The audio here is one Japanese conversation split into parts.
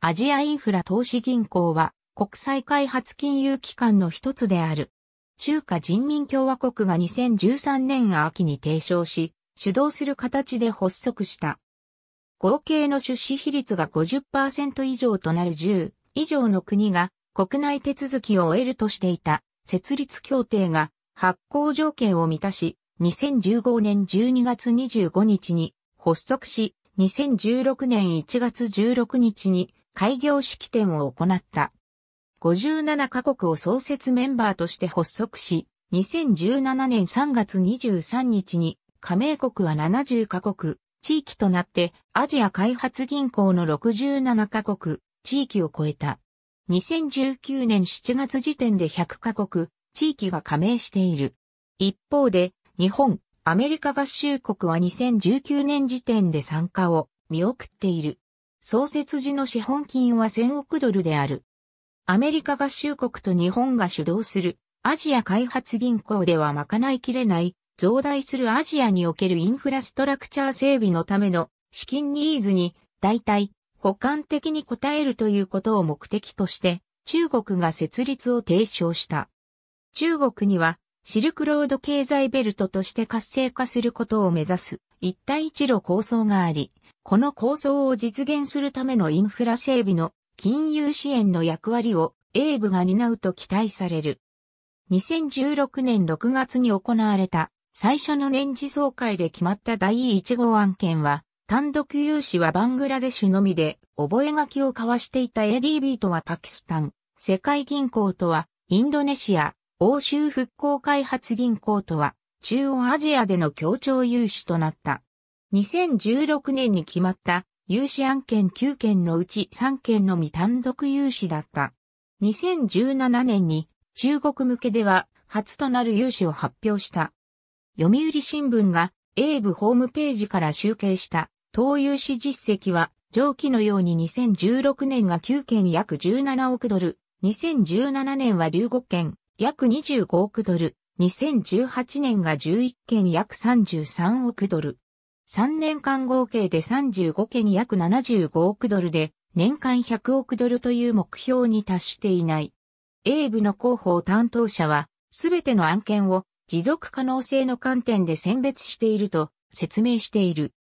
アジアインフラ投資銀行は国際開発金融機関の一つである。中華人民共和国が2013年秋に提唱し、主導する形で発足した。合計の出資比率が50%以上となる10以上の国が国内手続きを終えるとしていた設立協定が発行条件を満たし、2015年12月25日に発足し、2016年1月16日に開業式典を行った。57カ国を創設メンバーとして発足し、2017年3月23日に加盟国は70カ国、地域となってアジア開発銀行の67カ国、地域を超えた。2019年7月時点で100カ国、地域が加盟している。一方で、日本、アメリカ合衆国は2019年時点で参加を見送っている。創設時の資本金は1000億ドルである。アメリカ合衆国と日本が主導するアジア開発銀行では賄いきれない増大するアジアにおけるインフラストラクチャー整備のための資金ニーズに代替、補完的に応えるということを目的として中国が設立を提唱した。中国にはシルクロード経済ベルトとして活性化することを目指す一帯一路構想があり、この構想を実現するためのインフラ整備の金融支援の役割を英部が担うと期待される。2016年6月に行われた最初の年次総会で決まった第1号案件は、単独融資はバングラデシュのみで、覚書を交わしていた ADB とはパキスタン、世界銀行とはインドネシア、欧州復興開発銀行とは中央アジアでの協調融資となった。2016年に決まった融資案件9件のうち3件のみ単独融資だった。2017年に中国向けでは初となる融資を発表した。読売新聞が英部ホームページから集計した投融資実績は上記のように2016年が9件約17億ドル、2017年は15件約25億ドル、2018年が11件約33億ドル。3年間合計で35件約75億ドルで、年間100億ドルという目標に達していない。英部の広報担当者は、すべての案件を持続可能性の観点で選別していると説明している。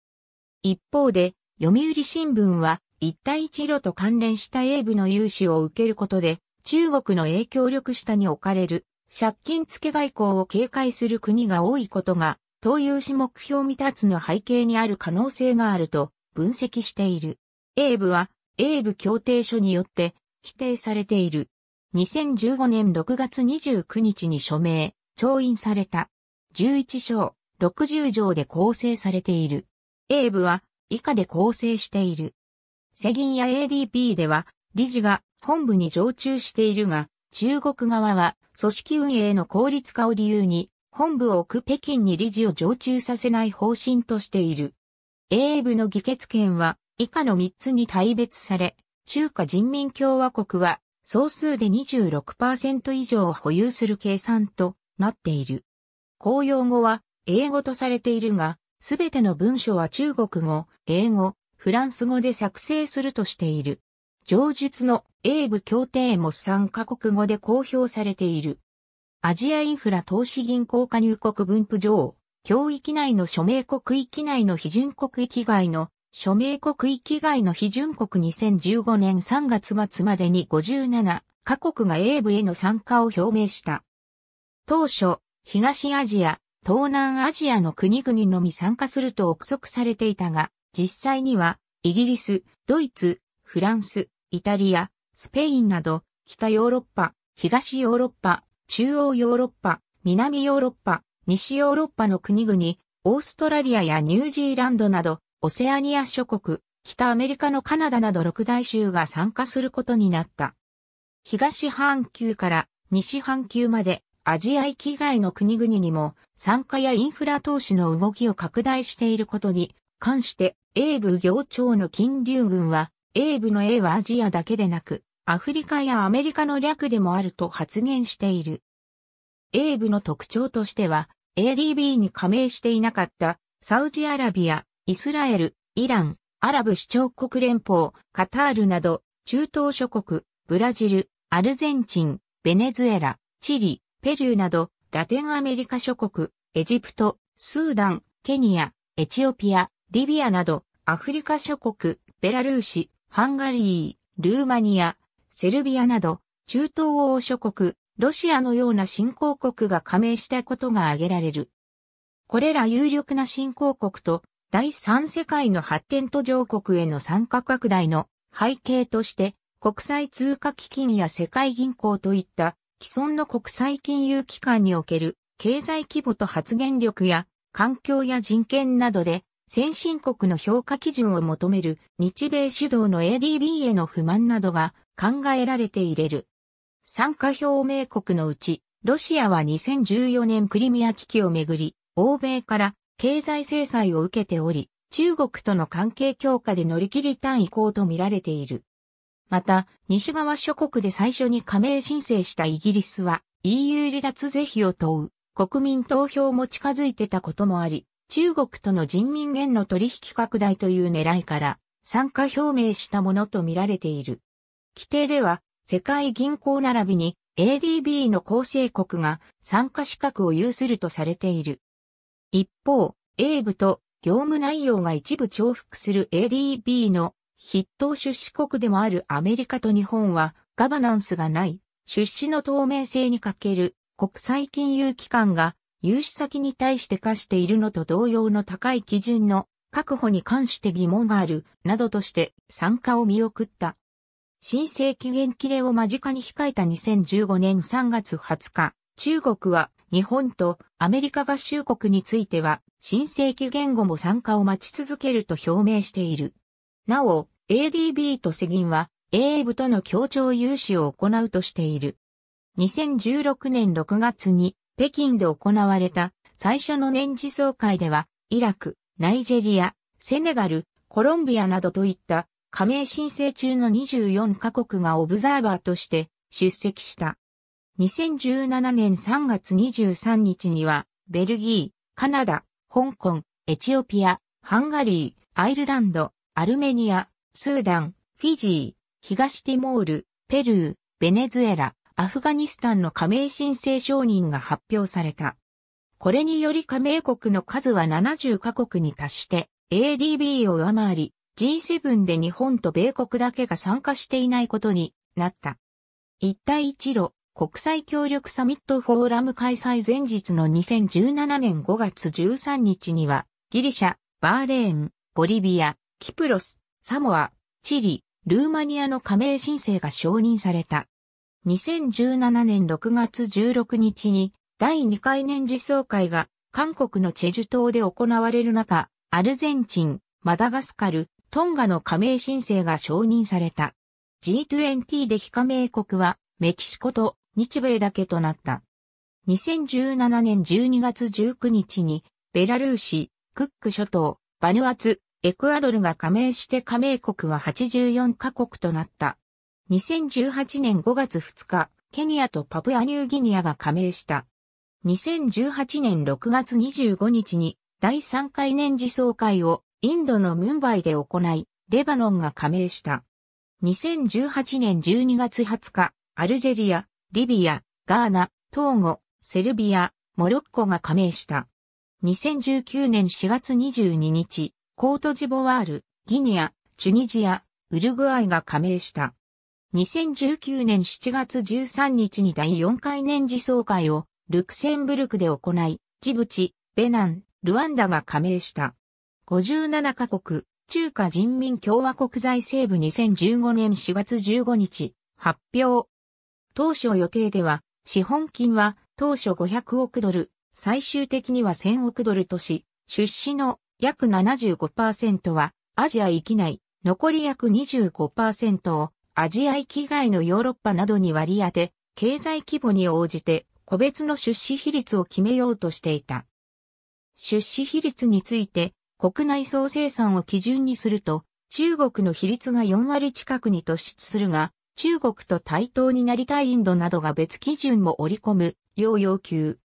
一方で、読売新聞は、一帯一路と関連した英部の融資を受けることで、中国の影響力下に置かれる、借金付け外交を警戒する国が多いことがという種目標未達の背景にある可能性があると分析している。英部は、英部協定書によって規定されている。2015年6月29日に署名、調印された。11章、60条で構成されている。英部は、以下で構成している。セギンや ADP では、理事が本部に常駐しているが、中国側は組織運営の効率化を理由に、本部を置く北京に理事を常駐させない方針としている。英部の議決権は以下の3つに大別され、中華人民共和国は総数で26%以上を保有する計算となっている。公用語は英語とされているが、すべての文書は中国語、英語、フランス語で作成するとしている。上述の英部協定も3カ国語で公表されている。アジアインフラ投資銀行加入国分布上、教域内の署名国域内の批准国域外の署名国域外の批准国2015年3月末までに57カ国が英部への参加を表明した。当初、東アジア、東南アジアの国々のみ参加すると憶測されていたが、実際には、イギリス、ドイツ、フランス、イタリア、スペインなど、北ヨーロッパ、東ヨーロッパ、中央ヨーロッパ、南ヨーロッパ、西ヨーロッパの国々、オーストラリアやニュージーランドなど、オセアニア諸国、北アメリカのカナダなど6大州が参加することになった。東半球から西半球までアジア域外の国々にも参加やインフラ投資の動きを拡大していることに関して、英部行長の金龍軍は、英部の A はアジアだけでなく、アフリカやアメリカの略でもあると発言している。エーブの特徴としては、ADB に加盟していなかったサウジアラビア、イスラエル、イラン、アラブ首長国連邦、カタールなど、中東諸国、ブラジル、アルゼンチン、ベネズエラ、チリ、ペルーなど、ラテンアメリカ諸国、エジプト、スーダン、ケニア、エチオピア、リビアなど、アフリカ諸国、ベラルーシ、ハンガリー、ルーマニア、セルビアなど、中東欧諸国、ロシアのような新興国が加盟したことが挙げられる。これら有力な新興国と第三世界の発展途上国への参加拡大の背景として国際通貨基金や世界銀行といった既存の国際金融機関における経済規模と発言力や環境や人権などで先進国の評価基準を求める日米主導の ADB への不満などが考えられていれる。参加表明国のうち、ロシアは2014年クリミア危機をめぐり、欧米から経済制裁を受けており、中国との関係強化で乗り切りたい意うと見られている。また、西側諸国で最初に加盟申請したイギリスは EU 離脱是非を問う国民投票も近づいてたこともあり、中国との人民元の取引拡大という狙いから参加表明したものと見られている。規定では、世界銀行並びに ADB の構成国が参加資格を有するとされている。一方、A 部と業務内容が一部重複する ADB の筆頭出資国でもあるアメリカと日本はガバナンスがない出資の透明性に欠ける国際金融機関が融資先に対して課しているのと同様の高い基準の確保に関して疑問があるなどとして参加を見送った。申請期限切れを間近に控えた2015年3月20日、中国は日本とアメリカ合衆国については申請期限後も参加を待ち続けると表明している。なお、ADB と世銀は、英部との協調融資を行うとしている。2016年6月に北京で行われた最初の年次総会では、イラク、ナイジェリア、セネガル、コロンビアなどといった加盟申請中の24カ国がオブザーバーとして出席した。2017年3月23日には、ベルギー、カナダ、香港、エチオピア、ハンガリー、アイルランド、アルメニア、スーダン、フィジー、東ティモール、ペルー、ベネズエラ、アフガニスタンの加盟申請承認が発表された。これにより加盟国の数は70カ国に達して ADB を上回り、G7 で日本と米国だけが参加していないことになった。一帯一路国際協力サミットフォーラム開催前日の2017年5月13日には、ギリシャ、バーレーン、ボリビア、キプロス、サモア、チリ、ルーマニアの加盟申請が承認された。2017年6月16日に第2回年次総会が韓国のチェジュ島で行われる中、アルゼンチン、マダガスカル、トンガの加盟申請が承認された。G20 で非加盟国はメキシコと日米だけとなった。2017年12月19日にベラルーシ、クック諸島、バヌアツ、エクアドルが加盟して加盟国は84カ国となった。2018年5月2日、ケニアとパプアニューギニアが加盟した。2018年6月25日に第3回年次総会をインドのムンバイで行い、レバノンが加盟した。2018年12月20日、アルジェリア、リビア、ガーナ、トーゴ、セルビア、モロッコが加盟した。2019年4月22日、コートジボワール、ギニア、チュニジア、ウルグアイが加盟した。2019年7月13日に第4回年次総会をルクセンブルクで行い、ジブチ、ベナン、ルワンダが加盟した。57カ国、中華人民共和国財政部2015年4月15日、発表。当初予定では、資本金は当初500億ドル、最終的には1000億ドルとし、出資の約75%はアジア域内、残り約25%をアジア域外のヨーロッパなどに割り当て、経済規模に応じて個別の出資比率を決めようとしていた。出資比率について国内総生産を基準にすると、中国の比率が4割近くに突出するが、中国と対等になりたいインドなどが別基準も織り込む、要要求。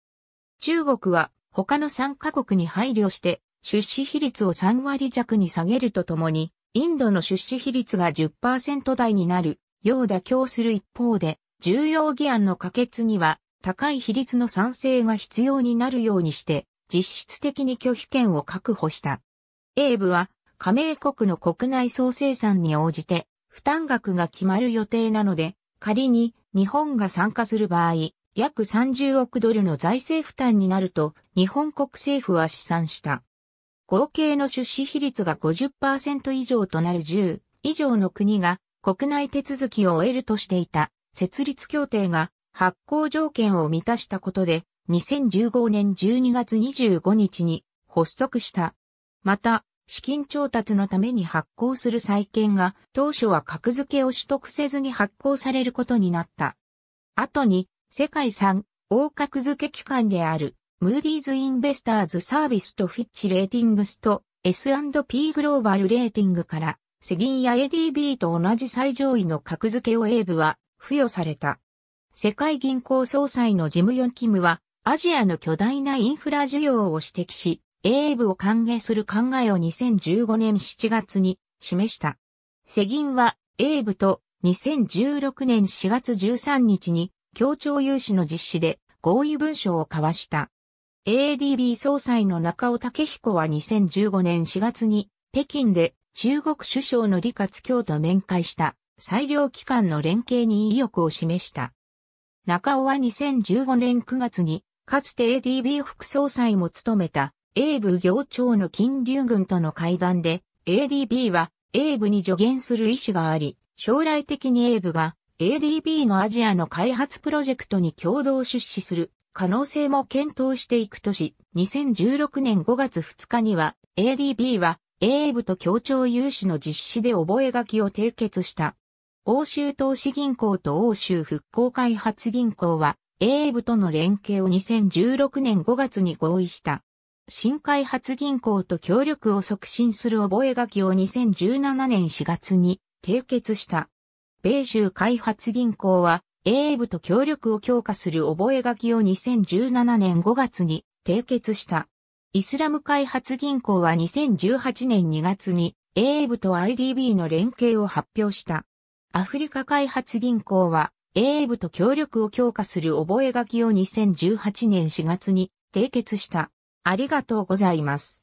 中国は他の3カ国に配慮して出資比率を3割弱に下げるとともに、インドの出資比率が10%台になるよう妥協する一方で、重要議案の可決には高い比率の賛成が必要になるようにして、実質的に拒否権を確保した。英部は加盟国の国内総生産に応じて負担額が決まる予定なので、仮に日本が参加する場合、約30億ドルの財政負担になると日本国政府は試算した。合計の出資比率が50%以上となる10以上の国が国内手続きを終えるとしていた設立協定が発行条件を満たしたことで2015年12月25日に発足した。また、資金調達のために発行する債券が当初は格付けを取得せずに発行されることになった。後に、世界産、大格付け機関である、ムーディーズ・インベスターズ・サービスとフィッチ・レーティングスと S&P グローバル・レーティングから、セギンや ADB と同じ最上位の格付けをエ部ブは付与された。世界銀行総裁の事務4勤務はアジアの巨大なインフラ需要を指摘し、英部を歓迎する考えを2015年7月に示した。世銀は英部と2016年4月13日に協調融資の実施で合意文書を交わした。ADB 総裁の中尾武彦は2015年4月に北京で中国首相の李克強と面会した裁量機関の連携に意欲を示した。中尾は2015年9月にかつて ADB 副総裁も務めた、英部行長の金龍軍との会談で、ADB は英部に助言する意思があり、将来的に英部が ADB のアジアの開発プロジェクトに共同出資する可能性も検討していくとし、2016年5月2日には ADB は英部と協調融資の実施で覚書を締結した。欧州投資銀行と欧州復興開発銀行は英部との連携を2016年5月に合意した。新開発銀行と協力を促進する覚書を2017年4月に締結した。米州開発銀行は、英部と協力を強化する覚書を2017年5月に締結した。イスラム開発銀行は2018年2月に英部と IDB の連携を発表した。アフリカ開発銀行は英部と協力を強化する覚書を2018年4月に締結した。ありがとうございます。